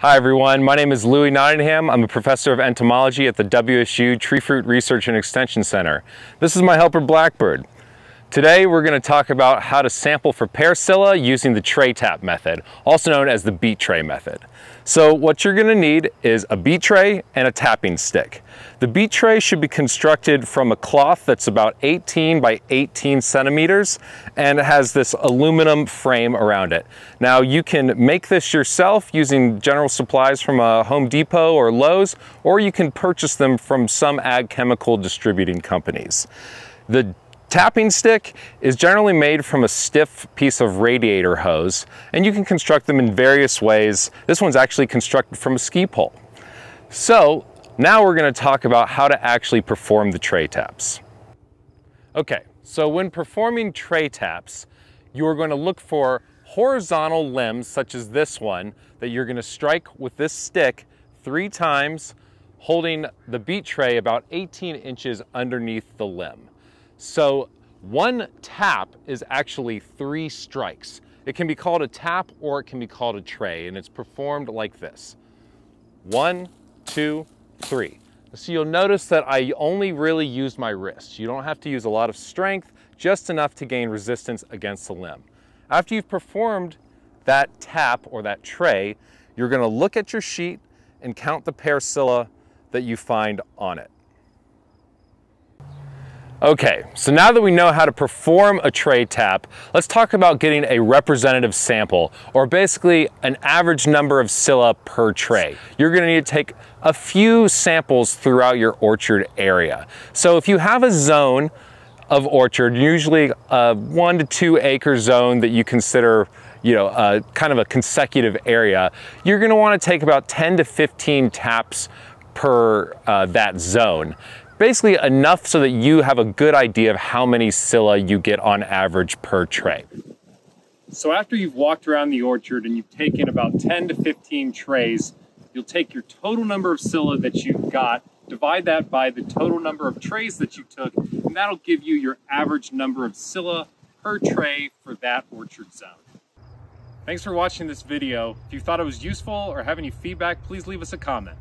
Hi everyone, my name is Louis Nottingham. I'm a professor of entomology at the WSU Tree Fruit Research and Extension Center. This is my helper blackbird. Today we're going to talk about how to sample for parasilla using the tray tap method, also known as the beat tray method. So what you're going to need is a beat tray and a tapping stick. The beat tray should be constructed from a cloth that's about 18 by 18 centimeters and has this aluminum frame around it. Now you can make this yourself using general supplies from a uh, Home Depot or Lowe's, or you can purchase them from some ag chemical distributing companies. The tapping stick is generally made from a stiff piece of radiator hose, and you can construct them in various ways. This one's actually constructed from a ski pole. So now we're gonna talk about how to actually perform the tray taps. Okay, so when performing tray taps, you are gonna look for horizontal limbs such as this one that you're gonna strike with this stick three times, holding the beat tray about 18 inches underneath the limb. So one tap is actually three strikes. It can be called a tap or it can be called a tray and it's performed like this. One, two, three. So you'll notice that I only really used my wrists. You don't have to use a lot of strength, just enough to gain resistance against the limb. After you've performed that tap or that tray, you're gonna look at your sheet and count the paracilla that you find on it. Okay, so now that we know how to perform a tray tap, let's talk about getting a representative sample, or basically an average number of scylla per tray. You're gonna need to take a few samples throughout your orchard area. So if you have a zone of orchard, usually a one to two acre zone that you consider you know, uh, kind of a consecutive area, you're gonna wanna take about 10 to 15 taps per uh, that zone basically enough so that you have a good idea of how many scilla you get on average per tray. So after you've walked around the orchard and you've taken about 10 to 15 trays, you'll take your total number of scilla that you've got, divide that by the total number of trays that you took, and that'll give you your average number of scilla per tray for that orchard zone. Thanks for watching this video. If you thought it was useful or have any feedback, please leave us a comment.